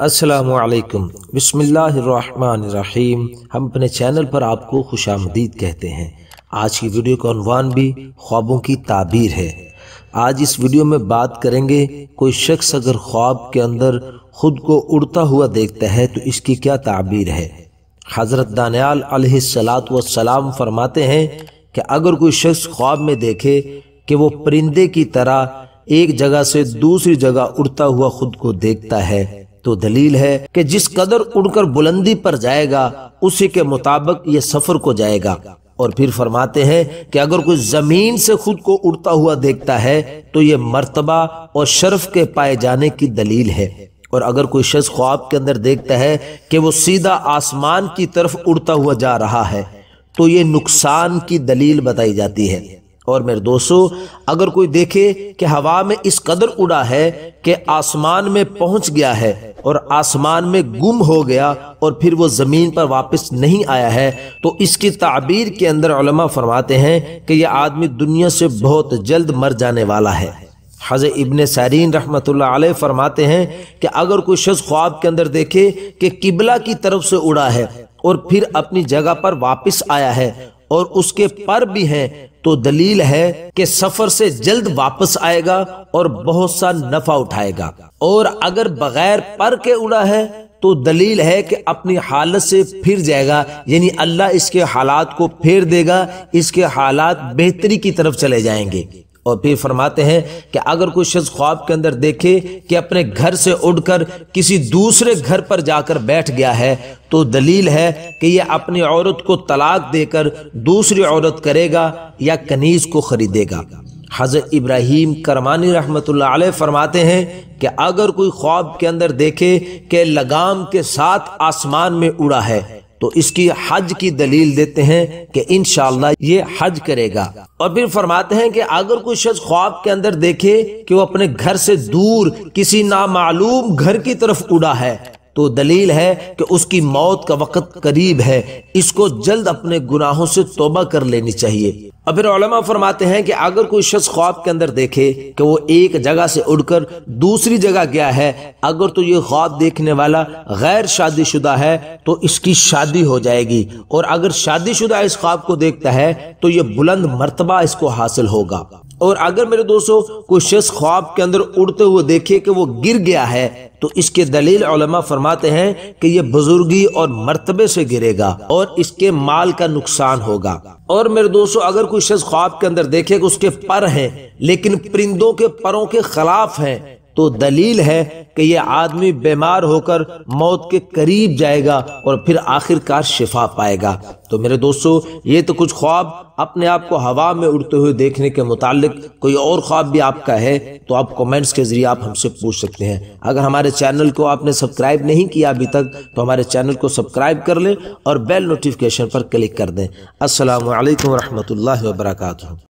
असलकम बसमीम हम अपने चैनल पर आपको खुश आमदीद कहते हैं आज की वीडियो का अनवान भी ख्वाबों की ताबीर है आज इस वीडियो में बात करेंगे कोई शख्स अगर ख्वाब के अंदर खुद को उड़ता हुआ देखता है तो इसकी क्या ताबीर है हज़रत दानियाल अलसलात वसलाम फरमाते हैं कि अगर कोई शख्स ख्वाब में देखे कि वो परिंदे की तरह एक जगह से दूसरी जगह उड़ता हुआ खुद को देखता है तो दलील है कि जिस कदर उड़कर बुलंदी पर जाएगा उसी के मुताबिक ये सफर को जाएगा और फिर फरमाते हैं कि अगर कोई ज़मीन से खुद को उड़ता हुआ देखता है तो ये मर्तबा और शर्फ के पाए जाने की दलील है और अगर कोई शख्स ख्वाब के अंदर देखता है कि वो सीधा आसमान की तरफ उड़ता हुआ जा रहा है तो ये नुकसान की दलील बताई जाती है और मेरे दोस्तों अगर कोई देखे कि हवा में इस कदर उड़ा है कि आसमान में पहुंच गया है और आसमान में गुम हो गया और फिर वो ज़मीन पर वापस नहीं आया है तो इसकी ताबीर के अंदर फरमाते हैं कि यह आदमी दुनिया से बहुत जल्द मर जाने वाला है हज़ इबन सरीन रहमत फरमाते हैं कि अगर कोई शख्स ख्वाब के अंदर देखे कि किबला की तरफ से उड़ा है और फिर अपनी जगह पर वापस आया है और उसके पर भी हैं तो दलील है कि सफर से जल्द वापस आएगा और बहुत सा नफा उठाएगा और अगर बगैर पर के उड़ा है तो दलील है कि अपनी हालत से फिर जाएगा यानी अल्लाह इसके हालात को फेर देगा इसके हालात बेहतरी की तरफ चले जाएंगे और फिर फरमाते हैं कि अगर कोई शख्स ख्वाब के अंदर देखे कि अपने घर से उड़कर किसी दूसरे घर पर जाकर बैठ गया है तो दलील है कि यह अपनी औरत को तलाक देकर दूसरी औरत करेगा या कनीज को खरीदेगा हज़रत इब्राहिम करमानी रहमत फरमाते हैं कि अगर कोई ख्वाब के अंदर देखे कि लगाम के साथ आसमान में उड़ा है तो इसकी हज की दलील देते हैं कि इन ये हज करेगा और फिर फरमाते हैं कि अगर कोई शख्स ख्वाब के अंदर देखे कि वो अपने घर से दूर किसी नामालूम घर की तरफ उड़ा है तो दलील है कि उसकी मौत का वक़्त करीब है इसको जल्द अपने गुनाहों से तोबा कर लेनी चाहिए अब फिर ओलमा फरमाते हैं कि अगर कोई शख्स ख्वाब के अंदर देखे कि वो एक जगह से उड़कर दूसरी जगह गया है अगर तो ये ख्वाब देखने वाला गैर शादीशुदा है तो इसकी शादी हो जाएगी और अगर शादीशुदा इस ख्वाब को देखता है तो ये बुलंद मरतबा इसको हासिल होगा और अगर मेरे दोस्तों कोई शख्स ख्वाब के अंदर उड़ते हुए देखे कि वो गिर गया है तो इसके दलील फरमाते हैं कि ये बुजुर्गी और मर्तबे से गिरेगा और इसके माल का नुकसान होगा और मेरे दोस्तों अगर कोई शख्स ख्वाब के अंदर देखे कि उसके पर हैं लेकिन परिंदों के परों के खिलाफ हैं तो दलील है कि यह आदमी बीमार होकर मौत के करीब जाएगा और फिर आखिरकार शिफा पाएगा तो मेरे दोस्तों ये तो कुछ ख्वाब अपने आप को हवा में उड़ते हुए देखने के मुतालिक कोई और ख्वाब भी आपका है तो आप कमेंट्स के ज़रिए आप हमसे पूछ सकते हैं अगर हमारे चैनल को आपने सब्सक्राइब नहीं किया अभी तक तो हमारे चैनल को सब्सक्राइब कर लें और बेल नोटिफिकेशन पर क्लिक कर दें असल वरहमल वर्का